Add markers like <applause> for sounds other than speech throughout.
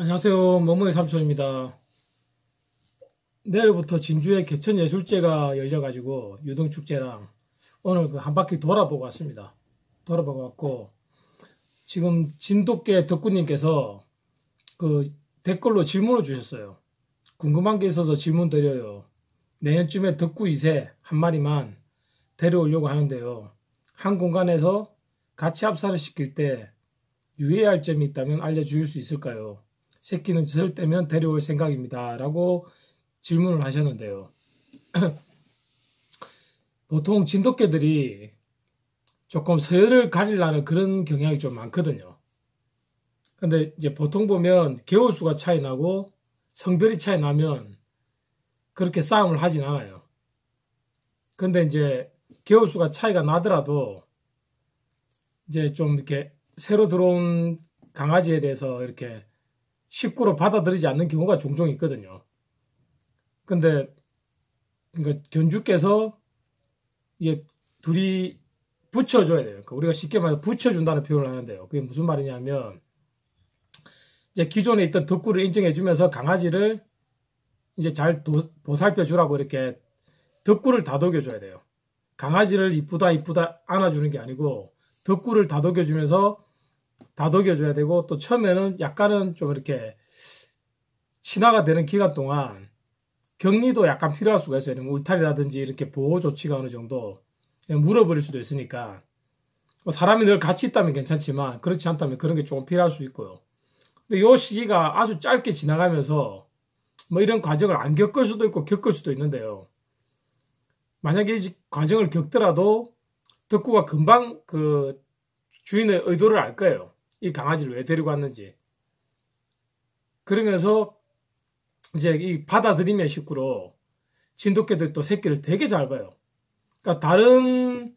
안녕하세요. 머모의 삼촌입니다. 내일부터 진주의 개천예술제가 열려가지고 유등축제랑 오늘 그 한 바퀴 돌아보고 왔습니다. 돌아보고 왔고 지금 진돗개 덕구님께서 그 댓글로 질문을 주셨어요. 궁금한 게 있어서 질문 드려요. 내년쯤에 덕구 2세 한 마리만 데려오려고 하는데요. 한 공간에서 같이 합사를 시킬 때유의할 점이 있다면 알려주실 수 있을까요? 새끼는 절대면 데려올 생각입니다. 라고 질문을 하셨는데요. <clears throat> 보통 진돗개들이 조금 서열을 가리려는 그런 경향이 좀 많거든요. 근데 이제 보통 보면 개월수가 차이 나고 성별이 차이 나면 그렇게 싸움을 하진 않아요. 근데 이제 개월수가 차이가 나더라도 이제 좀 이렇게 새로 들어온 강아지에 대해서 이렇게 식구로 받아들이지 않는 경우가 종종 있거든요. 근데 그러니까 견주께서 이게 둘이 붙여줘야 돼요. 그러니까 우리가 쉽게 말해서 붙여준다는 표현을 하는데요. 그게 무슨 말이냐면 이제 기존에 있던 덕구를 인정해주면서 강아지를 이제 잘 도, 보살펴주라고 이렇게 덕구를 다독여줘야 돼요. 강아지를 이쁘다 이쁘다 안아주는 게 아니고 덕구를 다독여주면서 다독여줘야 되고 또 처음에는 약간은 좀 이렇게 진화가 되는 기간 동안 음. 격리도 약간 필요할 수가 있어요. 뭐 울타리라든지 이렇게 보호 조치가 어느 정도 물어버릴 수도 있으니까 뭐 사람이 늘 같이 있다면 괜찮지만 그렇지 않다면 그런 게 조금 필요할 수 있고요. 근데 이 시기가 아주 짧게 지나가면서 뭐 이런 과정을 안 겪을 수도 있고 겪을 수도 있는데요. 만약에 이 과정을 겪더라도 덕구가 금방 그 주인의 의도를 알 거예요. 이 강아지를 왜 데리고 왔는지. 그러면서 이제 이받아들이의 식구로 진돗개들 또 새끼를 되게 잘 봐요. 그러니까 다른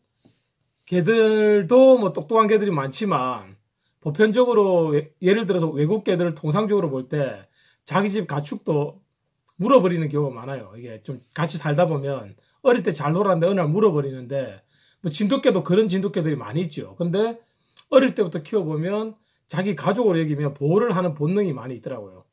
개들도 뭐 똑똑한 개들이 많지만 보편적으로 예를 들어서 외국 개들을 통상적으로 볼 때 자기 집 가축도 물어버리는 경우가 많아요. 이게 좀 같이 살다 보면 어릴 때 잘 놀았는데 어느 날 물어버리는데 뭐 진돗개도 그런 진돗개들이 많이 있죠. 근데 어릴 때부터 키워보면 자기 가족으로 여기며 보호를 하는 본능이 많이 있더라고요.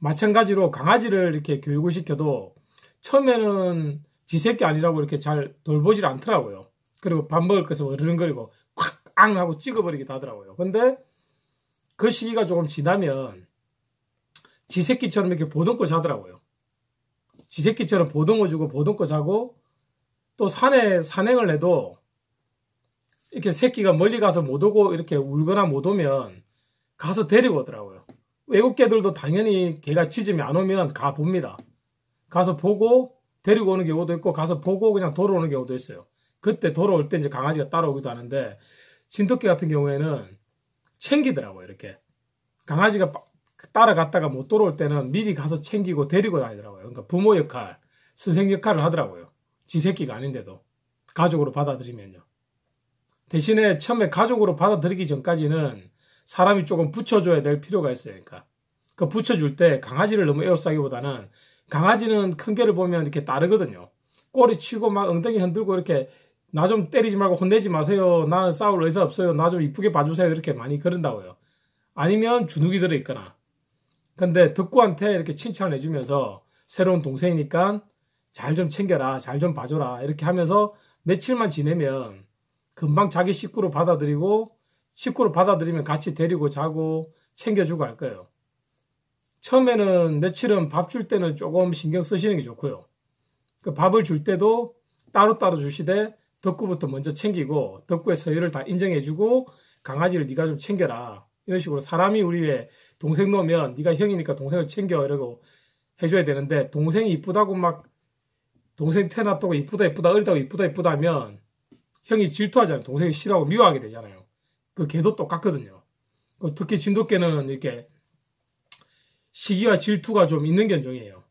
마찬가지로 강아지를 이렇게 교육을 시켜도 처음에는 지 새끼 아니라고 이렇게 잘 돌보질 않더라고요. 그리고 밥 먹을 것을 어르렁거리고 콱! 앙! 하고 찍어버리기도 하더라고요. 근데 그 시기가 조금 지나면 지 새끼처럼 이렇게 보듬고 자더라고요. 지 새끼처럼 보듬어 주고 보듬고 자고 또 산에 산행을 해도 이렇게 새끼가 멀리 가서 못 오고 이렇게 울거나 못 오면 가서 데리고 오더라고요. 외국 개들도 당연히 개가 짖으면 안 오면 가 봅니다. 가서 보고 데리고 오는 경우도 있고 가서 보고 그냥 돌아오는 경우도 있어요. 그때 돌아올 때 이제 강아지가 따라오기도 하는데 진돗개 같은 경우에는 챙기더라고요. 이렇게 강아지가 따라갔다가 못 돌아올 때는 미리 가서 챙기고 데리고 다니더라고요. 그러니까 부모 역할, 선생 역할을 하더라고요. 지 새끼가 아닌데도 가족으로 받아들이면요. 대신에 처음에 가족으로 받아들이기 전까지는 사람이 조금 붙여줘야 될 필요가 있어요. 그러니까 그 붙여줄 때 강아지를 너무 에워싸기보다는 강아지는 큰 개를 보면 이렇게 따르거든요. 꼬리 치고 막 엉덩이 흔들고 이렇게 나 좀 때리지 말고 혼내지 마세요. 나는 싸울 의사 없어요. 나 좀 이쁘게 봐주세요. 이렇게 많이 그런다고요. 아니면 주눅이 들어있거나. 근데 덕구한테 이렇게 칭찬을 해주면서 새로운 동생이니까 잘 좀 챙겨라. 잘 좀 봐줘라. 이렇게 하면서 며칠만 지내면 금방 자기 식구로 받아들이고 식구로 받아들이면 같이 데리고 자고 챙겨주고 할 거예요. 처음에는 며칠은 밥 줄 때는 조금 신경 쓰시는 게 좋고요. 그 밥을 줄 때도 따로따로 주시되 덕구부터 먼저 챙기고 덕구의 서열을 다 인정해주고 강아지를 네가 좀 챙겨라. 이런 식으로 사람이 우리 왜 동생 놓으면 네가 형이니까 동생을 챙겨 이러고 해줘야 되는데 동생이 이쁘다고 막 동생 태어났다고 이쁘다 이쁘다 어리다고 이쁘다 이쁘다 하면 형이 질투하잖아요. 동생이 싫어하고 미워하게 되잖아요. 그 개도 똑같거든요. 그 특히 진돗개는 이렇게 시기와 질투가 좀 있는 견종이에요.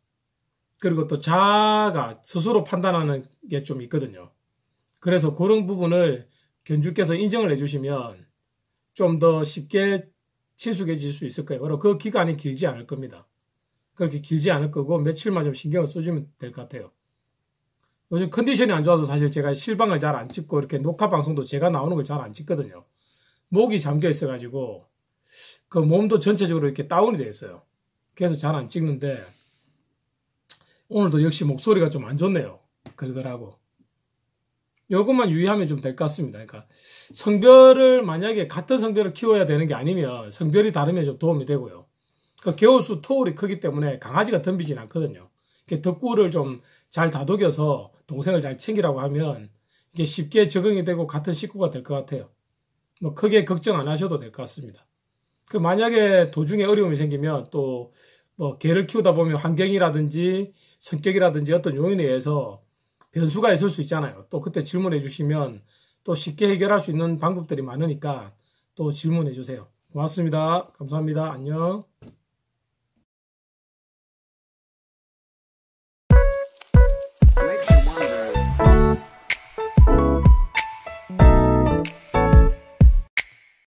그리고 또 자아가 스스로 판단하는 게 좀 있거든요. 그래서 그런 부분을 견주께서 인정을 해주시면 좀 더 쉽게 친숙해질 수 있을 거예요. 바로 그 기간이 길지 않을 겁니다. 그렇게 길지 않을 거고 며칠만 좀 신경을 써주면 될 것 같아요. 요즘 컨디션이 안 좋아서 사실 제가 실방을 잘 안 찍고 이렇게 녹화 방송도 제가 나오는 걸 잘 안 찍거든요. 목이 잠겨 있어가지고 그 몸도 전체적으로 이렇게 다운이 돼 있어요. 그래서 잘 안 찍는데 오늘도 역시 목소리가 좀 안 좋네요. 글글하고. 요것만 유의하면 좀 될 것 같습니다. 그러니까 성별을 만약에 같은 성별을 키워야 되는 게 아니면 성별이 다르면 좀 도움이 되고요. 그 개월수 토울이 크기 때문에 강아지가 덤비진 않거든요. 그 덕구를 좀 잘 다독여서 동생을 잘 챙기라고 하면 이게 쉽게 적응이 되고 같은 식구가 될 것 같아요. 뭐 크게 걱정 안 하셔도 될 것 같습니다. 그 만약에 도중에 어려움이 생기면 또 뭐 개를 키우다 보면 환경이라든지 성격이라든지 어떤 요인에 의해서 변수가 있을 수 있잖아요. 또 그때 질문해 주시면 또 쉽게 해결할 수 있는 방법들이 많으니까 또 질문해 주세요. 고맙습니다. 감사합니다. 안녕.